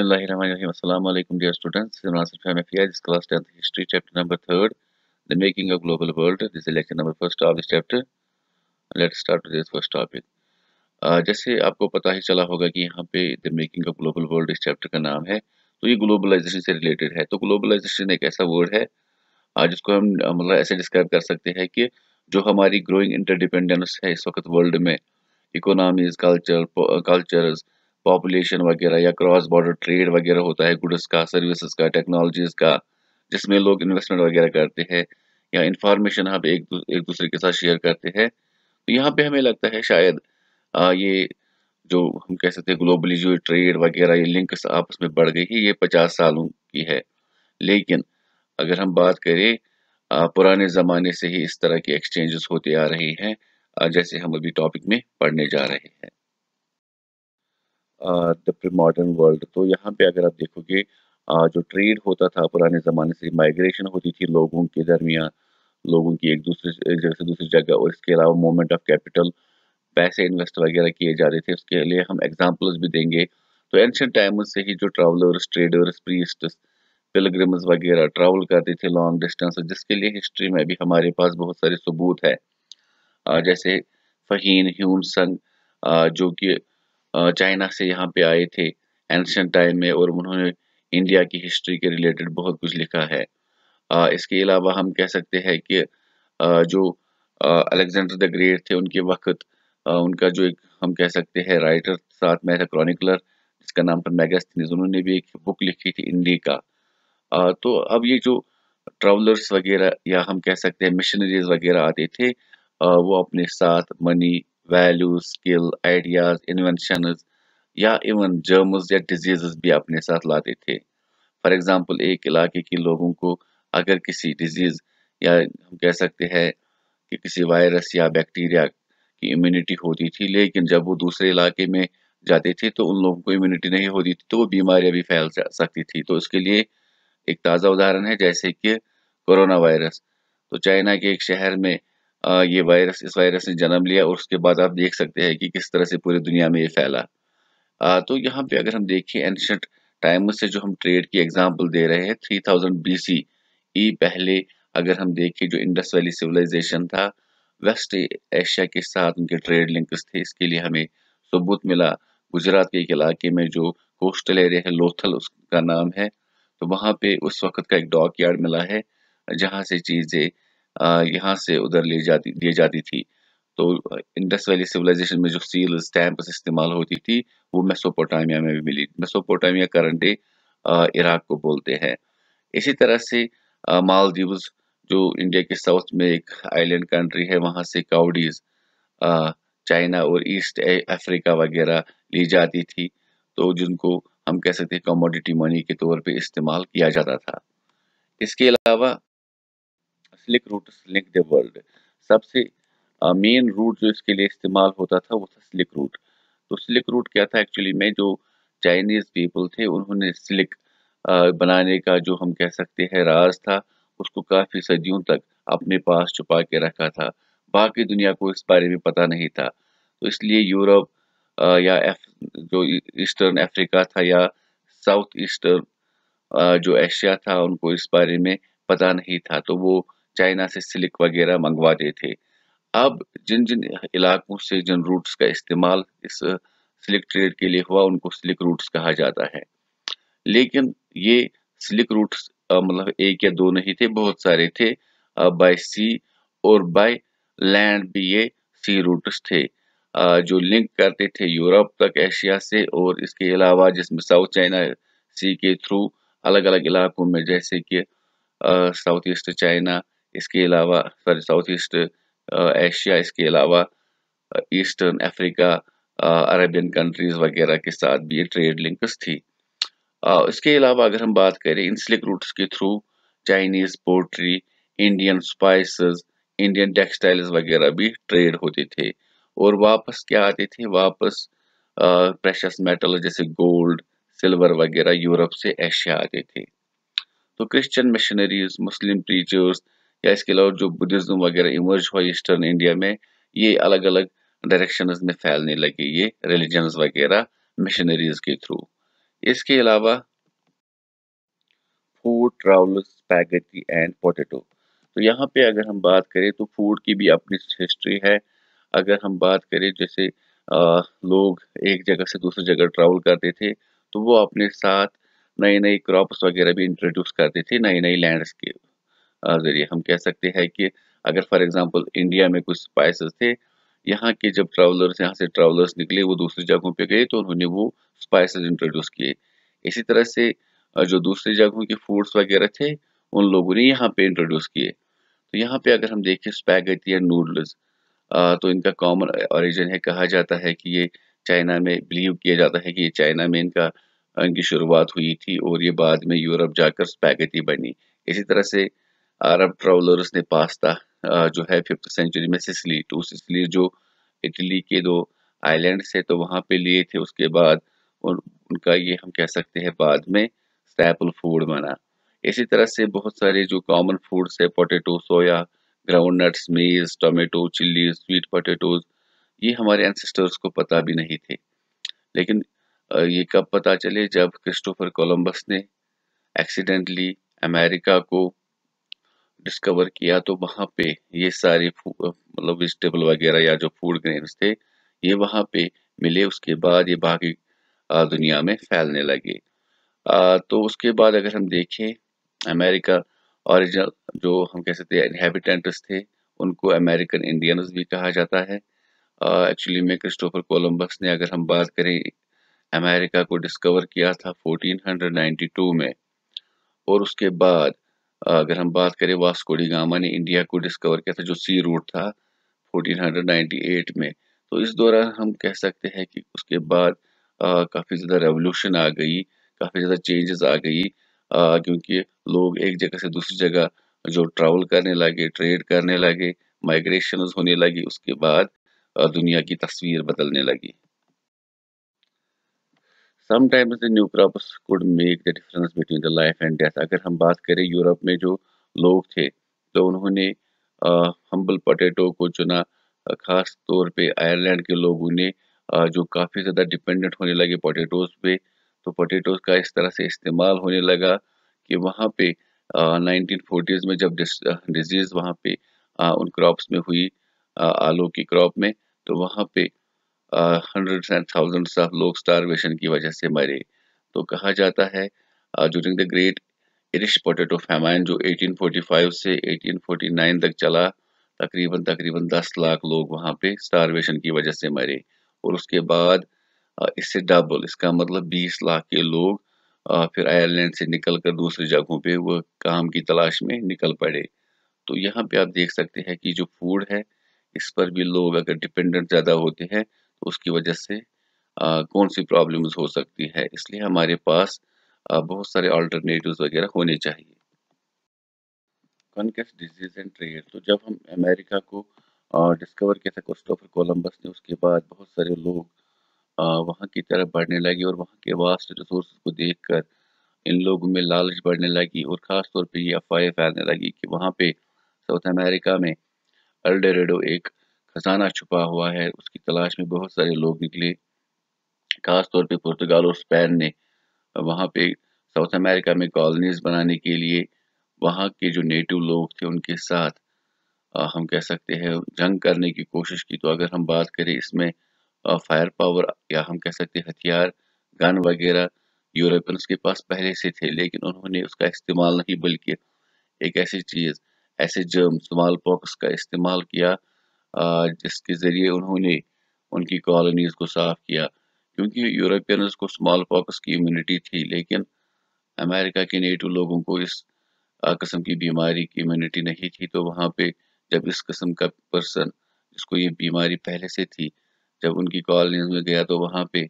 बसमिलकुम dear uh, जैसे आपको पता ही चला होगा कि यहाँ पे the making of global world इस चैप्टर का नाम है तो ये ग्लोबलाइजेशन से रिलेटेड है तो ग्लोबलाइजेशन एक ऐसा वर्ड है uh, जिसको हम uh, मतलब ऐसे डिस्क्राइब कर सकते हैं कि जो हमारी ग्रोइंग इंटरडिपेंडेंस है इस वक्त वर्ल्ड में इकोनॉमीज कल्चर कल्चर्स पॉपुलेशन वगैरह या क्रॉस बॉर्डर ट्रेड वगैरह होता है गुड्स का सर्विसेज का टेक्नोलॉजीज का जिसमें लोग इन्वेस्टमेंट वगैरह करते हैं या इन्फॉर्मेशन हम एक एक दूसरे के साथ शेयर करते हैं तो यहाँ पे हमें लगता है शायद आ, ये जो हम कह सकते हैं ग्लोबली जो ट्रेड वगैरह ये लिंक्स आपस में बढ़ गई है ये पचास सालों की है लेकिन अगर हम बात करें आ, पुराने ज़माने से ही इस तरह के एक्सचेंजेस होते आ रहे हैं जैसे हम अभी टॉपिक में पढ़ने जा रहे हैं द मॉडर्न वर्ल्ड तो यहाँ पे अगर आप देखोगे जो ट्रेड होता था पुराने ज़माने से माइग्रेशन होती थी लोगों के दरमियान लोगों की एक दूसरे एक जगह से दूसरी जगह और इसके अलावा मोमेंट ऑफ कैपिटल पैसे इन्वेस्ट वगैरह किए जाते थे उसके लिए हम एग्जाम्पल्स भी देंगे तो एंशंट टाइम से ही जो ट्रैवलर्स ट्रेडर्स प्रीस्ट पिलग्रम्स वगैरह ट्रैवल करते थे लॉन्ग डिस्टेंस तो जिसके लिए हिस्ट्री में भी हमारे पास बहुत सारे सबूत है जैसे फ़हीन ह्यून संग जो कि चाइना से यहाँ पे आए थे एंशंट टाइम में और उन्होंने इंडिया की हिस्ट्री के रिलेटेड बहुत कुछ लिखा है इसके अलावा हम कह सकते हैं कि जो अलेक्जेंडर द ग्रेट थे उनके वक्त उनका जो एक हम कह सकते हैं राइटर साथ में था क्रॉनिकलर जिसका नाम था मैगस्थनीज उन्होंने भी एक बुक लिखी थी इंडी का तो अब ये जो ट्रैवलर्स वगैरह या हम कह सकते हैं मिशनरीज वगैरह आते थे वो अपने साथ money values skill ideas invention या इवन जर्म्स या डिजीज़ भी अपने साथ लाते थे फॉर एग्ज़ाम्पल एक इलाके के लोगों को अगर किसी डिजीज़ या हम कह सकते हैं कि किसी वायरस या बैक्टीरिया की इम्यूनिटी होती थी लेकिन जब वो दूसरे इलाके में जाते थे तो उन लोगों को इम्यूनिटी नहीं होती थी तो वो बीमारियाँ भी फैल सकती थी तो उसके लिए एक ताज़ा उदाहरण है जैसे कि कोरोना वायरस तो चाइना के एक शहर में ये वायरस इस वायरस ने जन्म लिया और उसके बाद आप देख सकते हैं कि किस तरह से पूरी दुनिया में ये फैला तो यहाँ पे अगर हम देखें एंशंट टाइम से जो हम ट्रेड की एग्जाम्पल दे रहे हैं three thousand B C E पहले अगर हम देखें जो इंडस वैली सिविलाइजेशन था वेस्ट एशिया के साथ उनके ट्रेड लिंक्स थे इसके लिए हमें सबूत मिला गुजरात के एक इलाके में जो कोस्टल एरिया है लोथल उसका नाम है तो वहाँ पे उस वक्त का एक डॉक यार्ड मिला है जहाँ से चीज़ें यहाँ से उधर ले जाती लिए जाती थी तो इंडस वैली सिविलाइजेशन में जो सील स्टैंप इस्तेमाल होती थी वो मेसोपोटामिया में भी मिली मेसोपोटामिया करंट डे इराक को बोलते हैं इसी तरह से मालदीव जो इंडिया के साउथ में एक आइलैंड कंट्री है वहाँ से काउडीज चाइना और ईस्ट अफ्रीका वगैरह ली जाती थी तो जिनको हम कह सकते हैं कमोडिटी मनी के तौर पे इस्तेमाल किया जाता था इसके अलावा silk route link the world सबसे मेन uh, रूट जो इसके लिए इस्तेमाल होता था वो था स्लिक रूट तो स्लिक रूट क्या था एक्चुअली में जो चाइनीज पीपल थे उन्होंने स्लिक uh, बनाने का जो हम कह सकते हैं राज था उसको काफ़ी सदियों तक अपने पास छुपा के रखा था बाकी दुनिया को इस बारे में पता नहीं था तो इसलिए यूरोप uh, या जो ईस्टर्न अफ्रीका था या साउथ ईस्टर्न जो एशिया था उनको इस बारे में पता नहीं था तो वो चाइना से सिलिक वगैरह मंगवाते थे अब जिन जिन इलाकों से जिन रूट्स का इस्तेमाल इस सिलिक ट्रेड के लिए हुआ उनको सिलिक रूट्स कहा जाता है लेकिन ये सिलिक रूट्स मतलब एक या दो नहीं थे बहुत सारे थे बाय सी और बाय लैंड भी ये सी रूट्स थे जो लिंक करते थे यूरोप तक एशिया से और इसके अलावा जिसमें साउथ चाइना सी के थ्रू अलग अलग इलाकों में जैसे कि साउथ ईस्ट चाइना इसके अलावा सॉरी साउथ ईस्ट एशिया इसके अलावा ईस्टर्न अफ्रीका अरेबियन कंट्रीज़ वगैरह के साथ भी ये ट्रेड लिंक्स थी आ, uh, इसके अलावा अगर हम बात करें इन स्लिक रूट्स के through Chinese pottery Indian spices Indian textiles वगैरह भी ट्रेड होते थे और वापस क्या आते थे वापस प्रेशस uh, मेटल जैसे गोल्ड सिल्वर वगैरह यूरोप से एशिया आते थे तो क्रिश्चियन मिशनरीज मुस्लिम प्रीचर्स या इसके अलावा जो बुद्धिज़्म वगैरह इमर्ज हुआ ईस्टर्न इंडिया में ये अलग अलग डायरेक्शन में फैलने लगे ये रिलीजन वगैरह मिशनरीज के थ्रू इसके अलावा फूड ट्रावल पैकेटी एंड पोटेटो तो यहाँ पे अगर हम बात करें तो फूड की भी अपनी हिस्ट्री है अगर हम बात करें जैसे आ, लोग एक जगह से दूसरी जगह ट्रैवल करते थे तो वो अपने साथ नए नए क्रॉप्स वगैरह भी इंट्रोड्यूस करते थे नई नई लैंडस्केप जरिए हम कह सकते हैं कि अगर फॉर एग्जांपल इंडिया में कुछ स्पाइसेस थे यहाँ के जब ट्रैवलर्स यहाँ से ट्रैवलर्स निकले वो दूसरी जगहों पे गए तो उन्होंने वो स्पाइसेस इंट्रोड्यूस किए इसी तरह से जो दूसरी जगहों के फूड्स वगैरह थे उन लोगों ने यहाँ पे इंट्रोड्यूस किए तो यहाँ पे अगर हम देखें स्पैगेटी या नूडल्स तो इनका कॉमन ऑरिजन है कहा जाता है कि ये चाइना में बिलीव किया जाता है कि ये चाइना में इनका इनकी शुरुआत हुई थी और ये बाद में यूरोप जाकर स्पैगेटी बनी इसी तरह से अरब ट्रेवलर्स ने पास्ता जो है फिफ्थ सेंचुरी में सिसली टू तो सिसली जो इटली के दो आइलैंड्स है तो वहाँ पे लिए थे उसके बाद उन, उनका ये हम कह सकते हैं बाद में स्टैपल फूड बना इसी तरह से बहुत सारे जो कॉमन फूड्स है potato soya groundnuts maize tomato chilli sweet potatoes ये हमारे एंसेस्टर्स को पता भी नहीं थे लेकिन ये कब पता चले जब क्रिस्टोफर कोलम्बस ने एक्सीडेंटली अमेरिका को डिस्कवर किया तो वहाँ पे ये सारे मतलब वेजिटेबल वगैरह या जो फूड ग्रेन्स थे ये वहाँ पे मिले उसके बाद ये बाकी दुनिया में फैलने लगे आ, तो उसके बाद अगर हम देखें अमेरिका ओरिजिनल जो हम कह सकते हैं इनहेबिटेंट्स थे उनको अमेरिकन इंडियंस भी कहा जाता है एक्चुअली में क्रिस्टोफर कोलम्बस ने अगर हम बात करें अमेरिका को डिस्कवर किया था 1492 में और उसके बाद अगर हम बात करें वास्कोडी गामा ने इंडिया को डिस्कवर किया था जो सी रूट था 1498 में तो इस दौरान हम कह सकते हैं कि उसके बाद काफ़ी ज़्यादा रेवोल्यूशन आ गई काफ़ी ज़्यादा चेंजेस आ गई क्योंकि लोग एक जगह से दूसरी जगह जो ट्रैवल करने लगे ट्रेड करने लगे माइग्रेशन होने लगी उसके बाद दुनिया की तस्वीर बदलने लगी sometimes the new crops could make the difference between the life and death अगर हम बात करें यूरोप में जो लोग थे तो उन्होंने हम्बल पोटैटो को चुना ख़ास तौर पे आयरलैंड के लोगों ने जो काफ़ी ज़्यादा डिपेंडेंट होने लगे पोटैटोज़ पे तो पोटैटोज़ का इस तरह से इस्तेमाल होने लगा कि वहाँ पे नाइनटीन फोर्टीज़ में जब डिजीज़ वहाँ पे उन क्रॉप्स में हुई आलू की क्रॉप में तो वहाँ पे हंड्रेड एंड थाउजेंड्स ऑफ लोग स्टारवेशन की वजह से मरे तो कहा जाता है during the great Irish potato famine जो 1845 से 1849 तक चला तकरीबन तकरीबन 10 लाख लोग वहाँ पे स्टारवेशन की वजह से मरे और उसके बाद uh, इससे डबल इसका मतलब 20 लाख के लोग uh, फिर आयरलैंड से निकल कर दूसरी जगहों पे वो काम की तलाश में निकल पड़े तो यहाँ पे आप देख सकते हैं कि जो फूड है इस पर भी लोग अगर डिपेंडेंट ज़्यादा होते हैं उसकी वजह से आ, कौन सी प्रॉब्लम्स हो सकती है इसलिए हमारे पास आ, बहुत सारे अल्टरनेटिव्स वगैरह होने चाहिए कनकेस डिजीज एंड ट्रेड तो जब हम अमेरिका को डिस्कवर किया था क्रिस्टोफर कोलम्बस ने उसके बाद बहुत सारे लोग वहाँ की तरफ बढ़ने लगे और वहाँ के वास्ट रिसोर्स को कर इन लोगों में लालच बढ़ने लगी और ख़ास तौर पर ये अफवाहें फैलने लगी कि वहाँ पे साउथ अमेरिका में अल्डेरेडो एक खजाना छुपा हुआ है उसकी तलाश में बहुत सारे लोग निकले खासतौर पे पुर्तगाल और स्पेन ने वहाँ पे साउथ अमेरिका में कॉलोनीज बनाने के लिए वहाँ के जो नेटिव लोग थे उनके साथ आ, हम कह सकते हैं जंग करने की कोशिश की तो अगर हम बात करें इसमें आ, फायर पावर या हम कह सकते हैं हथियार गन वगैरह यूरोपियंस के पास पहले से थे लेकिन उन्होंने उसका इस्तेमाल नहीं बल्कि एक ऐसी चीज़ ऐसे जर्म स्मॉल पॉक्स का इस्तेमाल किया जिसके ज़रिए उन्होंने उनकी कॉलोनीज़ को साफ़ किया क्योंकि यूरोपियंस को स्मॉल पॉक्स की इम्यूनिटी थी लेकिन अमेरिका के नेटिव लोगों को इस किस्म की बीमारी की इम्यूनिटी नहीं थी तो वहाँ पे जब इस किस्म का पर्सन जिसको ये बीमारी पहले से थी जब उनकी कॉलोनीज में गया तो वहाँ पे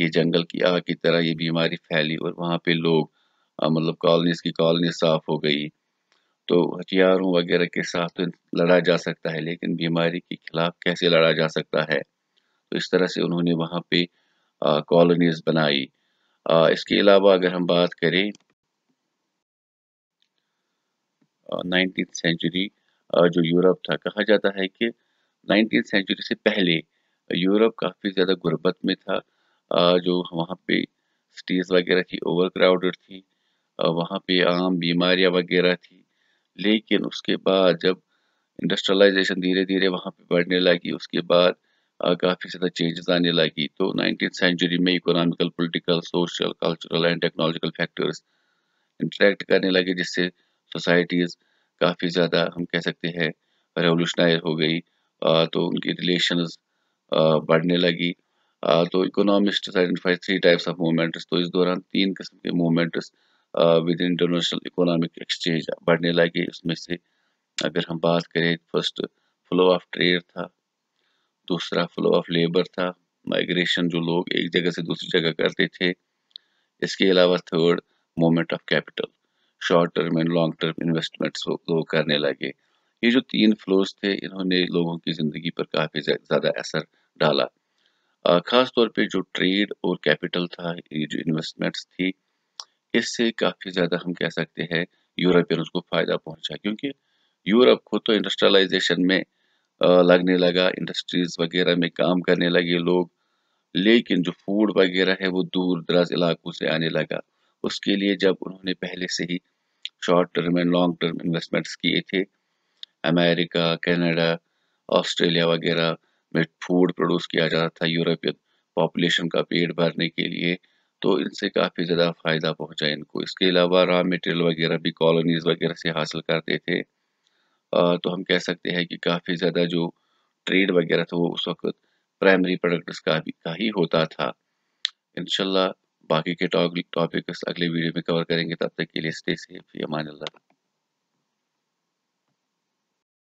ये जंगल की आग की तरह ये बीमारी फैली और वहाँ पे लोग मतलब कॉलोनीज की कॉलोनी साफ़ हो गई तो हथियारों वगैरह के साथ लड़ा जा सकता है लेकिन बीमारी के खिलाफ कैसे लड़ा जा सकता है तो इस तरह से उन्होंने वहाँ पे कॉलोनीज बनाई आ, इसके अलावा अगर हम बात करें नाइनटीन सेंचुरी जो यूरोप था कहा जाता है कि नाइनटीन सेंचुरी से पहले यूरोप काफ़ी ज़्यादा गुर्बत में था आ, जो वहाँ पे सिटीज़ वगैरह थी ओवर क्राउडेड थी आ, वहाँ पे आम बीमारियाँ वगैरह थी लेकिन उसके बाद जब इंडस्ट्रियलाइजेशन धीरे धीरे वहाँ पे बढ़ने लगी उसके बाद काफ़ी ज़्यादा चेंजेस आने लगी तो नाइनटीन सेंचुरी में economical political social cultural and technological factors interact करने लगे जिससे सोसाइटीज़ काफ़ी ज़्यादा हम कह सकते हैं रेवोल्यूशनाइज हो गई तो उनकी रिलेशन बढ़ने लगी तो economist identify three types of movements तो इस दौरान तीन किस्म के movements with international economic exchange बढ़ने लगे उसमें से अगर हम बात करें फर्स्ट फ्लो ऑफ ट्रेड था दूसरा फ्लो ऑफ लेबर था माइग्रेशन जो लोग एक जगह से दूसरी जगह करते थे इसके अलावा third movement of capital short term and long term investments लोग करने लगे ये जो तीन फ्लोज थे इन्होंने लोगों की ज़िंदगी पर काफ़ी ज़्यादा असर डाला ख़ास तौर पे जो ट्रेड और कैपिटल था ये जो इन्वेस्टमेंट्स थी इससे काफ़ी ज़्यादा हम कह सकते हैं यूरोपियंस को फ़ायदा पहुंचा क्योंकि यूरोप खुद तो इंडस्ट्रियलाइजेशन में लगने लगा इंडस्ट्रीज़ वगैरह में काम करने लगे लोग लेकिन जो फूड वगैरह है वो दूर दराज इलाकों से आने लगा उसके लिए जब उन्होंने पहले से ही short term and long term investments किए थे अमेरिका कनाडा ऑस्ट्रेलिया वगैरह में फूड प्रोड्यूस किया जा रहा था यूरोपियन पॉपुलेशन का पेट भरने के लिए तो इनसे काफ़ी ज़्यादा फ़ायदा पहुंचा इनको इसके अलावा रॉ मटेरियल वगैरह भी कॉलोनीज़ वगैरह से हासिल करते थे आ, तो हम कह सकते हैं कि काफ़ी ज़्यादा जो ट्रेड वगैरह था वो उस वक्त प्राइमरी प्रोडक्ट्स का भी का ही होता था इन बाकी के टॉपिक्स अगले वीडियो में कवर करेंगे तब तक के लिए स्टे सेफ यमान अल्लाह